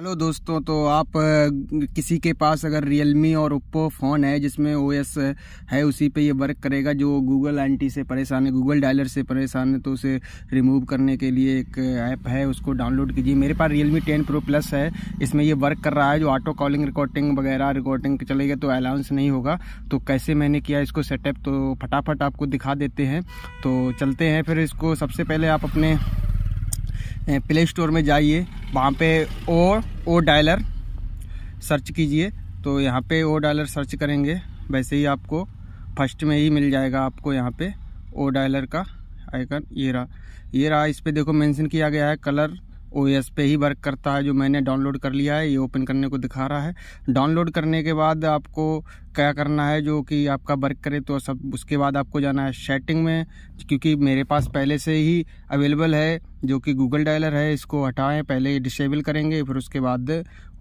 hello दोस्तों तो आप किसी के पास अगर रियलमी और ओप्पो फ़ोन है जिसमें ओएस है उसी पे ये वर्क करेगा जो गूगल एंटी से परेशान है गूगल डायलर से परेशान है तो उसे रिमूव करने के लिए एक ऐप है उसको डाउनलोड कीजिए मेरे पास रियलमी टेन प्रो प्लस है इसमें ये वर्क कर रहा है जो ऑटो कॉलिंग रिकॉर्डिंग वगैरह रिकॉर्डिंग चलेगा तो अलाउंस नहीं होगा तो कैसे मैंने किया इसको सेटअप तो फटाफट आपको दिखा देते हैं तो चलते हैं फिर इसको सबसे पहले आप अपने प्ले स्टोर में जाइए वहाँ पे ओ ओ डायलर सर्च कीजिए तो यहाँ पे ओ डायलर सर्च करेंगे वैसे ही आपको फर्स्ट में ही मिल जाएगा आपको यहाँ पे ओ डायलर का आइकन ये रहा ये रहा इस पर देखो मेंशन किया गया है कलर ओ एस पे ही वर्क करता है जो मैंने डाउनलोड कर लिया है ये ओपन करने को दिखा रहा है डाउनलोड करने के बाद आपको क्या करना है जो कि आपका वर्क करे तो सब उसके बाद आपको जाना है सेटिंग में क्योंकि मेरे पास पहले से ही अवेलेबल है जो कि गूगल डायलर है इसको हटाएं पहले डिसेबल करेंगे फिर उसके बाद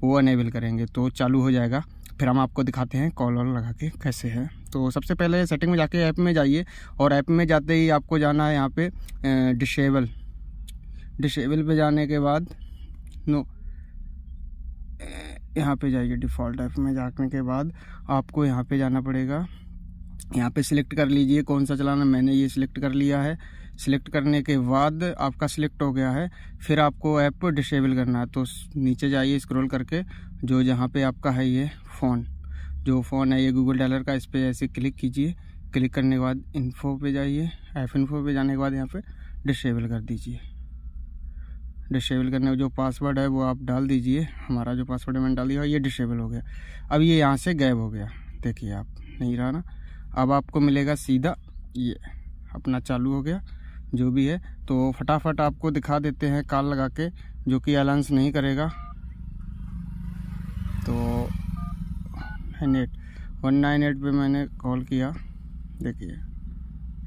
वो अनेबल करेंगे तो चालू हो जाएगा फिर हम आपको दिखाते हैं कॉल वॉल लगा के कैसे है तो सबसे पहले सेटिंग में जाके ऐप में जाइए और ऐप में जाते ही आपको जाना है यहाँ पे डिसेबल डिसेबल पे जाने के बाद नो यहाँ पे जाइए डिफ़ॉल्ट ऐप में जाने के बाद आपको यहाँ पे जाना पड़ेगा यहाँ पे सिलेक्ट कर लीजिए कौन सा चलाना मैंने ये सिलेक्ट कर लिया है सिलेक्ट करने के बाद आपका सिलेक्ट हो गया है फिर आपको ऐप डिसेबल करना है तो नीचे जाइए स्क्रॉल करके जो जहाँ पे आपका है ये फ़ोन जो फ़ोन है ये गूगल डॉलर का इस पर ऐसे क्लिक कीजिए क्लिक करने के बाद इन्फो पे जाइए ऐप इन्फो पे जाने के बाद यहाँ पे डिसेबल कर दीजिए डिसेबल करने का जो पासवर्ड है वो आप डाल दीजिए हमारा जो पासवर्ड है मैंने डाल दिया ये डिसेबल हो गया अब ये यहाँ से गैब हो गया देखिए आप नहीं रहा ना अब आपको मिलेगा सीधा ये अपना चालू हो गया जो भी है तो फटाफट आपको दिखा देते हैं कार लगा के जो कि अलाउंस नहीं करेगा तो एट हाँ, वन नाइन एट पर मैंने कॉल किया देखिए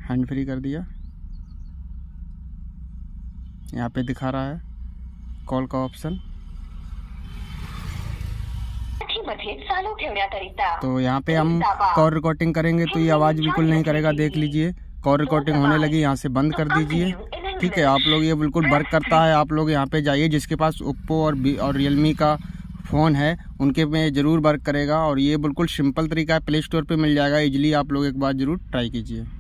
हैंड फ्री कर दिया यहाँ पे दिखा रहा है कॉल का ऑप्शन तो यहाँ पे हम कॉल रिकॉर्डिंग करेंगे तो ये आवाज़ बिल्कुल नहीं करेगा देख लीजिए कॉल रिकॉर्डिंग होने लगी यहाँ से बंद कर दीजिए ठीक है आप लोग ये बिल्कुल वर्क करता है आप लोग यहाँ पे जाइए जिसके पास ओप्पो और और रियलमी का फ़ोन है उनके में ज़रूर वर्क करेगा और ये बिल्कुल सिंपल तरीका है प्ले स्टोर पर मिल जाएगा इजिली आप लोग एक बार ज़रूर ट्राई कीजिए